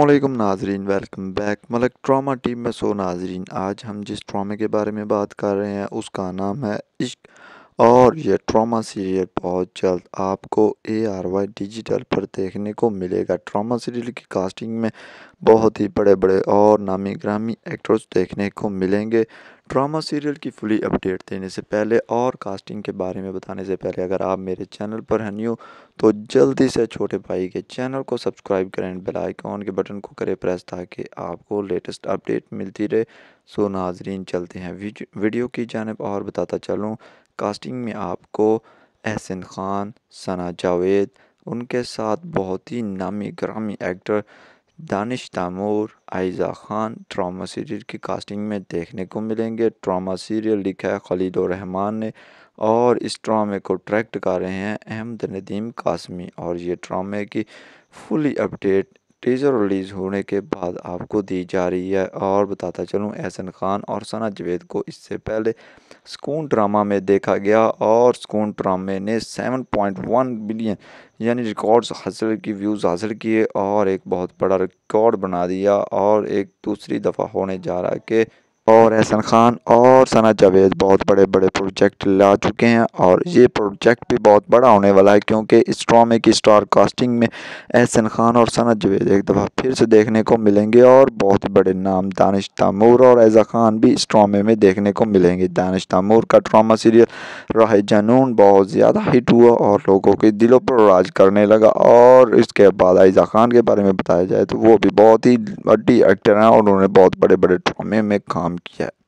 अल्लाम नाजरीन welcome back मलक ट्रामा टीम में सो नाजरीन आज हम जिस ट्रामे के बारे में बात कर रहे हैं उसका नाम है इश्क और ये ट्रामा सीरियल बहुत जल्द आपको ए आर वाई डिजिटल पर देखने को मिलेगा ट्रामा सीरियल की कास्टिंग में बहुत ही बड़े बड़े और नामी ग्रामी एक्टर्स देखने को मिलेंगे ड्रामा सीरियल की फुली अपडेट देने से पहले और कास्टिंग के बारे में बताने से पहले अगर आप मेरे चैनल पर हैं न्यू तो जल्दी से छोटे भाई के चैनल को सब्सक्राइब करें बेल आइकॉन के बटन को करें प्रेस ताकि आपको लेटेस्ट अपडेट मिलती रहे सो नाजरीन चलते हैं वीडियो की जानब और बताता चलूँ कास्टिंग में आपको एहसन ख़ान सना जावेद उनके साथ बहुत ही नामी ग्रामी actor Danish Taimoor Ayeza Khan drama serial की कास्टिंग में देखने को मिलेंगे ड्रामा सीरियल लिखा है खलील रहमान ने और इस ड्रामे को ट्रैक्ट कर रहे हैं अहमद नदीम कासमी और ये ड्रामे की फुली अपडेट टीज़र रिलीज़ होने के बाद आपको दी जा रही है और बताता चलूँ एहसन खान और सना जवेद को इससे पहले सुकून ड्रामा में देखा गया और सुकून ड्रामे ने 7.1 बिलियन यानी रिकॉर्ड्स हासिल की व्यूज़ हासिल किए और एक बहुत बड़ा रिकॉर्ड बना दिया और एक दूसरी दफ़ा होने जा रहा है कि और एहसन ख़ान और सना जावेद बहुत बड़े बड़े प्रोजेक्ट ला चुके हैं और ये प्रोजेक्ट भी बहुत बड़ा होने वाला है क्योंकि ड्रामे की स्टार कास्टिंग में एहसन ख़ान और सना जावेद एक दफ़ा फिर से देखने को मिलेंगे और बहुत बड़े नाम दानिश तामूर और एजा ख़ान भी ड्रामे में देखने को मिलेंगे दानिश तामूर का ड्रामा सीरियल राह जनून बहुत ज़्यादा हिट हुआ और लोगों के दिलों पर राज करने लगा और इसके बाद आयजा खान के बारे में बताया जाए तो वो भी बहुत ही बड्डी एक्टर हैं और उन्होंने बहुत बड़े बड़े ड्रामे में काम किया है